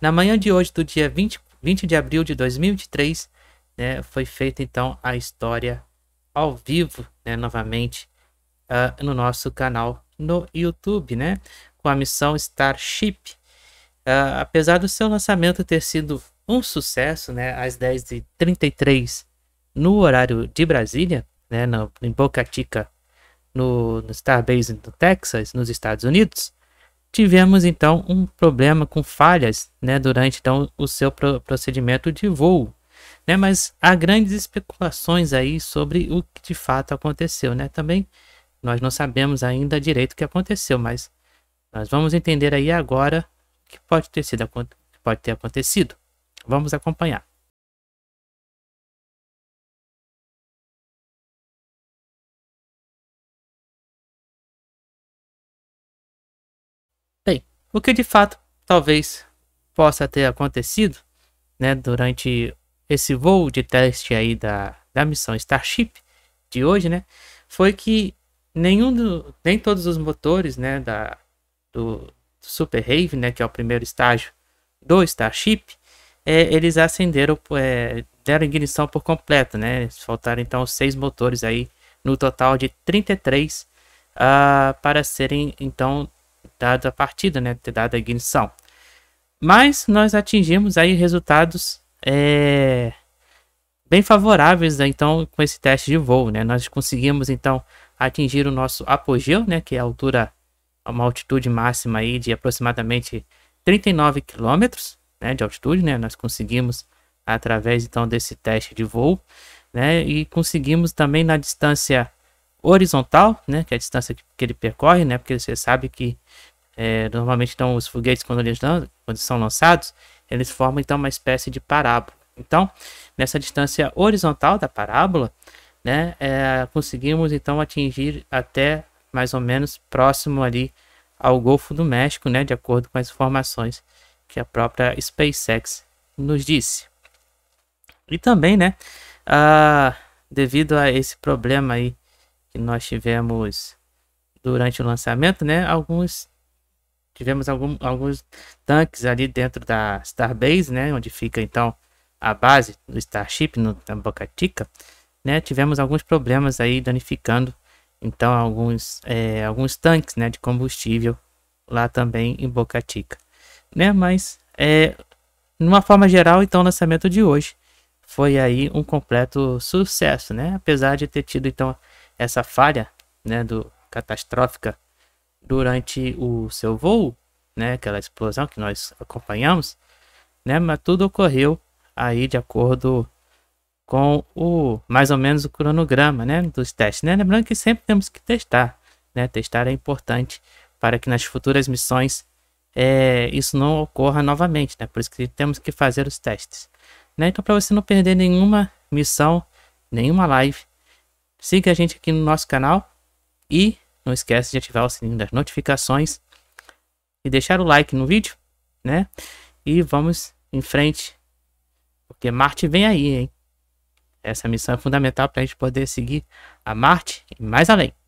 Na manhã de hoje, do dia 20, 20 de abril de 2023, né, foi feita então a história ao vivo, né, novamente, uh, no nosso canal no YouTube, né, com a missão Starship. Uh, apesar do seu lançamento ter sido um sucesso, né, às 10h33 no horário de Brasília, né, no, em Boca Chica, no, no Starbase, do Texas, nos Estados Unidos, tivemos então um problema com falhas né, durante então, o seu procedimento de voo. Né, mas há grandes especulações aí sobre o que de fato aconteceu. Né? Também nós não sabemos ainda direito o que aconteceu, mas nós vamos entender aí agora o que pode ter, sido, pode ter acontecido. Vamos acompanhar. O que de fato talvez possa ter acontecido né, durante esse voo de teste aí da, da missão Starship de hoje, né, foi que nenhum do, nem todos os motores né, da, do Super Rave, né, que é o primeiro estágio do Starship, é, eles acenderam, é, deram ignição por completo, né? Faltaram então seis motores aí, no total de 33, uh, ah, para serem então dada a partida, né, ter dado a ignição. Mas nós atingimos aí resultados é, bem favoráveis, né, então, com esse teste de voo, né, nós conseguimos, então, atingir o nosso apogeu, né, que é a altura, uma altitude máxima aí de aproximadamente 39 quilômetros, né, de altitude, né, nós conseguimos através, então, desse teste de voo, né, e conseguimos também na distância horizontal, né, que é a distância que, que ele percorre, né, porque você sabe que é, normalmente então os foguetes quando eles, quando são lançados, eles formam então uma espécie de parábola. Então, nessa distância horizontal da parábola, né, é, conseguimos então atingir até mais ou menos próximo ali ao Golfo do México, né, de acordo com as informações que a própria SpaceX nos disse. E também, né, ah, devido a esse problema aí que nós tivemos durante o lançamento, né? Alguns tivemos algum, alguns tanques ali dentro da Starbase, né? Onde fica então a base do Starship no, na né? Tivemos alguns problemas aí danificando então alguns é, alguns tanques, né? De combustível lá também em Boca Chica, né? Mas é numa forma geral, então o lançamento de hoje foi aí um completo sucesso, né? Apesar de ter tido então essa falha, né, do catastrófica durante o seu voo, né, aquela explosão que nós acompanhamos, né, mas tudo ocorreu aí de acordo com o mais ou menos o cronograma, né, dos testes, né? Lembrando que sempre temos que testar, né? Testar é importante para que nas futuras missões é, isso não ocorra novamente, né? Por isso que temos que fazer os testes, né? Então para você não perder nenhuma missão, nenhuma live, Siga a gente aqui no nosso canal e não esquece de ativar o sininho das notificações e deixar o like no vídeo, né? E vamos em frente, porque Marte vem aí, hein? Essa missão é fundamental para a gente poder seguir a Marte e mais além.